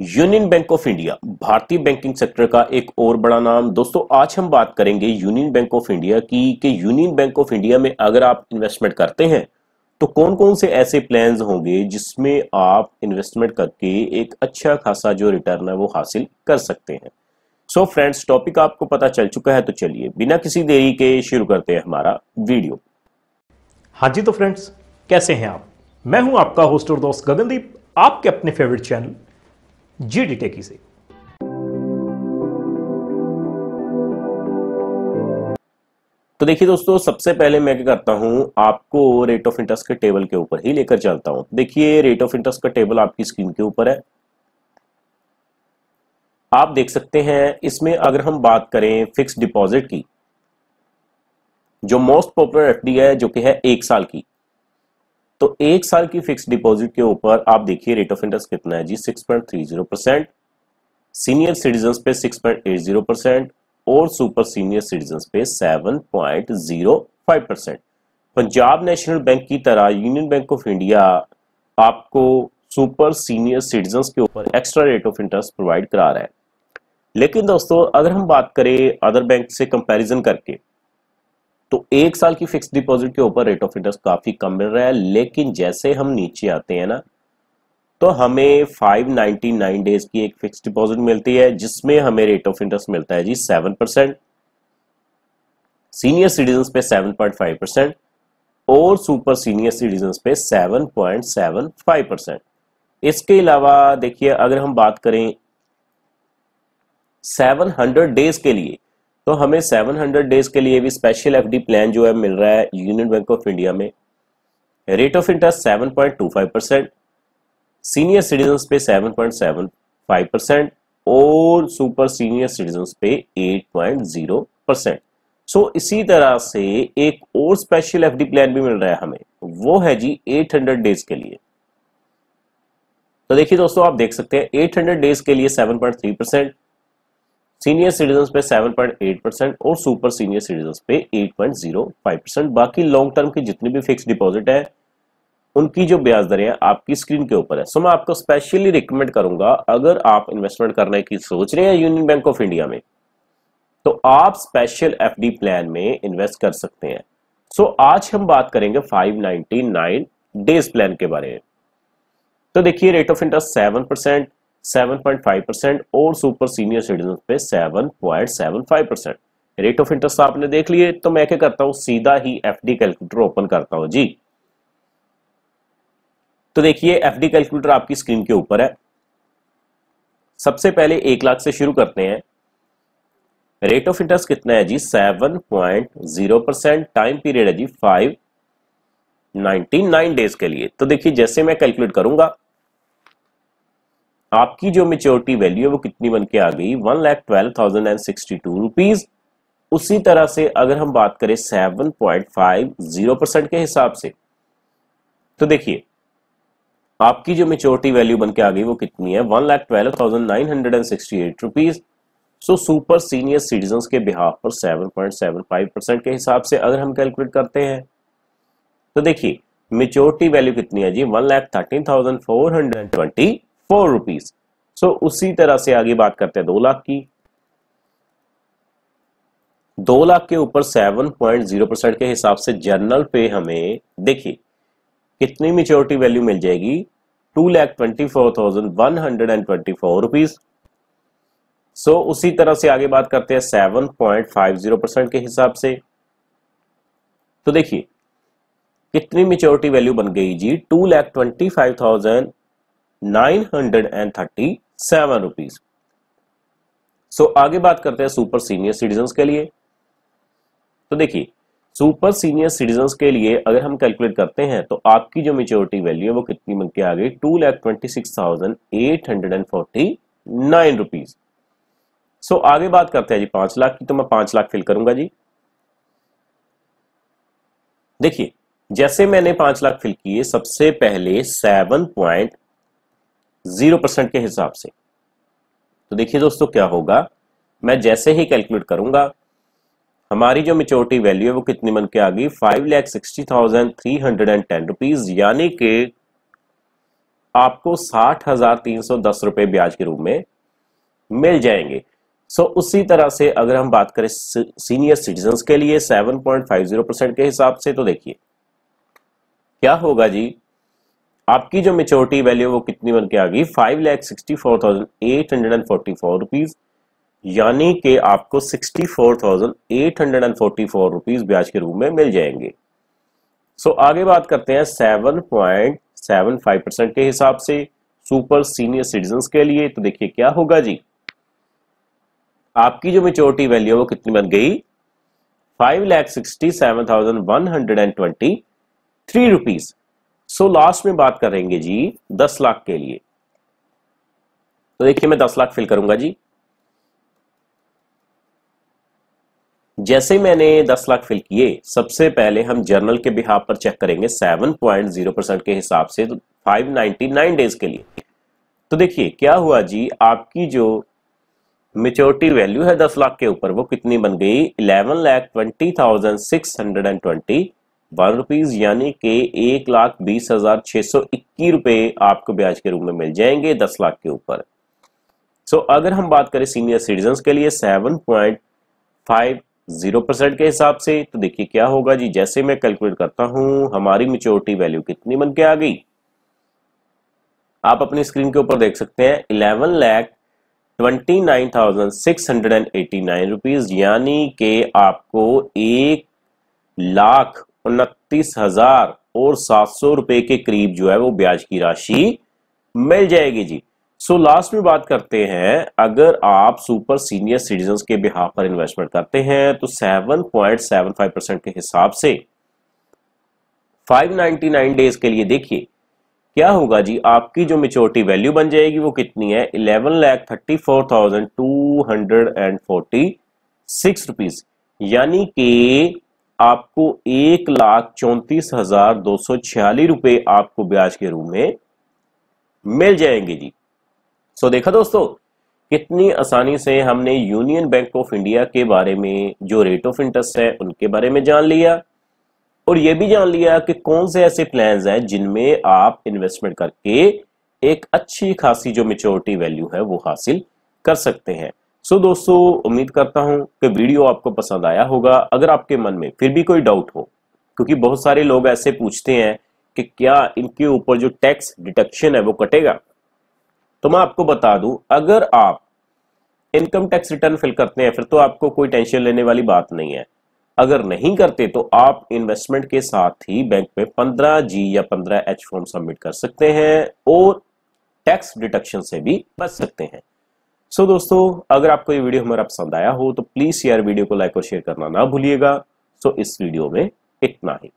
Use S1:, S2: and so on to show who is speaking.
S1: union Bank of India भारतीय banking sector का एक और बड़ा नाम दोस्तों आज हम बात करेंगे यूनियन बैंक ऑफ इंडिया की कि यूनियन बैंक ऑफ इंडिया में अगर आप इन्वेस्टमेंट करते हैं तो कौन कौन से ऐसे प्लान्स होंगे जिसमें आप इन्वेस्टमेंट करके एक अच्छा खासा जो रिटर्न है वो हासिल कर सकते हैं सो फ्रेंड्स टॉपिक आपको पता चल चुका है तो चलिए बिना किसी देरी के शुरू करते हैं हमारा वीडियो हाँ जी तो फ्रेंड्स कैसे हैं आप मैं हूं आपका होस्ट और दोस्त गगनदीप आपके अपने फेवरेट चैनल जी टेकी से तो देखिए दोस्तों सबसे पहले मैं क्या करता हूं आपको रेट ऑफ इंटरेस्ट के टेबल के ऊपर ही लेकर चलता हूं देखिए रेट ऑफ इंटरेस्ट का टेबल आपकी स्क्रीन के ऊपर है आप देख सकते हैं इसमें अगर हम बात करें फिक्स डिपॉजिट की जो मोस्ट पॉपुलर एफडी है जो कि है एक साल की तो एक साल की फिक्स डिपॉजिट के ऊपर आप देखिए रेट ऑफ इंटरेस्ट कितना है जी 6.30 परसेंट सीनियर सिटीजन पे 6.80 परसेंट और सुपर सीनियर सिटीजन पे 7.05 परसेंट पंजाब नेशनल बैंक की तरह यूनियन बैंक ऑफ इंडिया आपको सुपर सीनियर सिटीजन के ऊपर extra rate of interest provide करा रहा है लेकिन दोस्तों अगर हम बात करें अदर बैंक से कंपैरिजन करके तो एक साल की फिक्स डिपॉजिट के ऊपर रेट ऑफ इंटरेस्ट काफी कम मिल रहा है लेकिन जैसे हम नीचे आते हैं ना तो हमें 599 डेज की एक फिक्स डिपॉजिट मिलती है जिसमें हमें रेट ऑफ इंटरेस्ट मिलता है जी 7 परसेंट सीनियर सिटीजन पे 7.5 परसेंट और सुपर सीनियर सिटीजन पे 7.75 परसेंट इसके अलावा देखिए अगर हम बात करें 700 डेज के लिए तो हमें 700 डेज के लिए भी स्पेशल एफडी प्लान जो है मिल रहा है यूनियन बैंक ऑफ इंडिया में rate of interest 7.25 percent senior citizen पे 7.75 परसेंट और सुपर सीनियर सिटीजन पे 8.0 परसेंट सो इसी तरह से एक और स्पेशल एफडी प्लान भी मिल रहा है हमें वो है जी 800 डेज के लिए तो देखिए दोस्तों आप देख सकते हैं 800 डेज के लिए 7.3 परसेंट सीनियर सिटीजन पे 7.8 परसेंट और सुपर सीनियर सिटीजन पे 8.05 परसेंट बाकी लॉन्ग टर्म की जितने भी फिक्स डिपॉजिट है उनकी जो ब्याज दरें हैं आपकी स्क्रीन के ऊपर है सो so, मैं आपको स्पेशली रिकमेंड करूंगा अगर आप इन्वेस्टमेंट करने की सोच रहे हैं यूनियन बैंक ऑफ इंडिया में तो आप स्पेशल एफ प्लान में इन्वेस्ट कर सकते हैं सो so, आज हम बात करेंगे फाइव डेज प्लान के बारे में तो देखिए rate of interest seven 7.5 percent और सुपर सीनियर सिटीजन पे 7.75 परसेंट रेट ऑफ इंटरेस्ट आपने देख लिए तो मैं क्या करता हूं सीधा ही एफडी कैलकुलेटर ओपन करता हूं जी तो देखिए एफडी कैलकुलेटर आपकी स्क्रीन के ऊपर है सबसे पहले एक लाख से शुरू करते हैं रेट ऑफ इंटरेस्ट कितना है जी 7.0 परसेंट टाइम पीरियड है जी फाइव 99 डेज के लिए तो देखिए जैसे मैं कैलकुलेट करूंगा आपकी जो मेच्योरिटी वैल्यू है वो कितनी बन के आ गई one lakh twelve thousand and sixty two rupees उसी तरह से अगर हम बात करें seven point five zero percent के हिसाब से तो देखिए आपकी जो मेच्योरिटी वैल्यू बन के आ गई वो कितनी है one lakh twelve thousand nine hundred and sixty eight rupees so super senior citizen के बिहाफ पर seven point seven five percent के हिसाब से अगर हम कैलकुलेट करते हैं तो देखिए मेच्योरिटी वैल्यू कितनी है जी one lakh thirteen thousand four hundred and twenty four rupees so उसी तरह से आगे बात करते हैं दो लाख की दो लाख के ऊपर सेवन पॉइंट जीरो परसेंट के हिसाब से जनरल पे हमें देखिए कितनी मेच्योरिटी वैल्यू मिल जाएगी two lakh twenty four thousand one hundred and twenty four rupees so उसी तरह से आगे बात करते हैं seven point five zero percent के हिसाब से तो देखिए कितनी मेच्योरिटी वैल्यू बन गई जी two lakh twenty five thousand 937 rupees so आगे बात करते हैं सुपर सीनियर सिटीजन के लिए तो देखिए सुपर सीनियर सिटीजन के लिए अगर हम कैलकुलेट करते हैं तो आपकी जो मेच्योरिटी वैल्यू है वो कितनी बन के आ गई two lakh twenty six thousand eight hundred and forty nine rupees so आगे बात करते हैं जी पांच लाख की तो मैं पांच लाख फिल करूंगा जी देखिए जैसे मैंने पांच लाख फिल किए सबसे पहले सेवन पॉइंट जीरो परसेंट के हिसाब से तो देखिए दोस्तों क्या होगा मैं जैसे ही कैलकुलेट करूंगा हमारी जो मेच्योरिटी वैल्यू है वो कितनी बन के आ गई five lakh sixty thousand three hundred and ten rupees यानी कि आपको साठ हजार तीन सौ दस रुपए ब्याज के रूप में मिल जाएंगे सो उसी तरह से अगर हम बात करें सीनियर सिटीजन के लिए seven point five zero percent के हिसाब से तो देखिए क्या होगा जी आपकी जो मेच्योरिटी वैल्यू वो कितनी बन के आ गई five lakh sixty four thousand eight hundred and forty four rupees यानी कि आपको sixty four thousand eight hundred and forty four rupees ब्याज के रूप में मिल जाएंगे सो so, आगे बात करते हैं seven point seven five percent के हिसाब से सुपर सीनियर सिटीजन के लिए तो देखिए क्या होगा जी आपकी जो मेच्योरिटी वैल्यू वो कितनी बन गई five lakh sixty seven thousand one hundred and twenty three rupees so last में बात करेंगे जी दस लाख के लिए तो देखिए मैं दस लाख फिल करूंगा जी जैसे मैंने दस लाख फिल किए सबसे पहले हम जर्नल के बिहा पर चेक करेंगे सेवन पॉइंट जीरो परसेंट के हिसाब से तो नाइन डेज के लिए तो देखिए क्या हुआ जी आपकी जो मेच्योरिटी वैल्यू है दस लाख के ऊपर वो कितनी बन गई eleven lakh twenty thousand six hundred and twenty one rupees यानी कि एक लाख बीस हजार छह सौ इक्कीस रुपए आपको ब्याज के रूप में मिल जाएंगे दस लाख के ऊपर सो so, अगर हम बात करें सीनियर सिटीजन के लिए seven point five zero percent के हिसाब से तो देखिए क्या होगा जी जैसे मैं कैलकुलेट करता हूं हमारी मेच्योरिटी वैल्यू कितनी बन के आ गई आप अपनी स्क्रीन के ऊपर देख सकते हैं eleven lakh twenty nine thousand six hundred and eighty nine rupees यानी के आपको एक लाख उनतीस हजार और सात सौ रुपए के करीब जो है वो ब्याज की राशि मिल जाएगी जी सो so, लास्ट में बात करते हैं अगर आप सुपर सीनियर सिटीजन के बिहार पर इन्वेस्टमेंट करते हैं तो 7.75 परसेंट के हिसाब से 599 डेज के लिए देखिए क्या होगा जी आपकी जो मेच्योरिटी वैल्यू बन जाएगी वो कितनी है eleven lakh thirty four thousand two hundred and forty six rupees यानी कि आपको एक लाख चौंतीस हजार दो सौ छियालीस रुपए आपको ब्याज के रूप में मिल जाएंगे जी सो देखा दोस्तों कितनी आसानी से हमने यूनियन बैंक ऑफ इंडिया के बारे में जो रेट ऑफ इंटरेस्ट है उनके बारे में जान लिया और ये भी जान लिया कि कौन से ऐसे प्लान्स हैं जिनमें आप इन्वेस्टमेंट करके एक अच्छी खासी जो मेच्योरिटी वैल्यू है वो हासिल कर सकते हैं सो so, दोस्तों उम्मीद करता हूं कि वीडियो आपको पसंद आया होगा अगर आपके मन में फिर भी कोई डाउट हो क्योंकि बहुत सारे लोग ऐसे पूछते हैं कि क्या इनके ऊपर जो टैक्स डिडक्शन है वो कटेगा तो मैं आपको बता दूं अगर आप इनकम टैक्स रिटर्न फिल करते हैं फिर तो आपको कोई टेंशन लेने वाली बात नहीं है अगर नहीं करते तो आप इन्वेस्टमेंट के साथ ही बैंक में पंद्रह जी या पंद्रह एच फॉर्म सबमिट कर सकते हैं और टैक्स डिडक्शन से भी बच सकते हैं सो so, दोस्तों अगर आपको ये वीडियो हमारा पसंद आया हो तो प्लीज़ यार वीडियो को लाइक और शेयर करना ना भूलिएगा सो so, इस वीडियो में इतना ही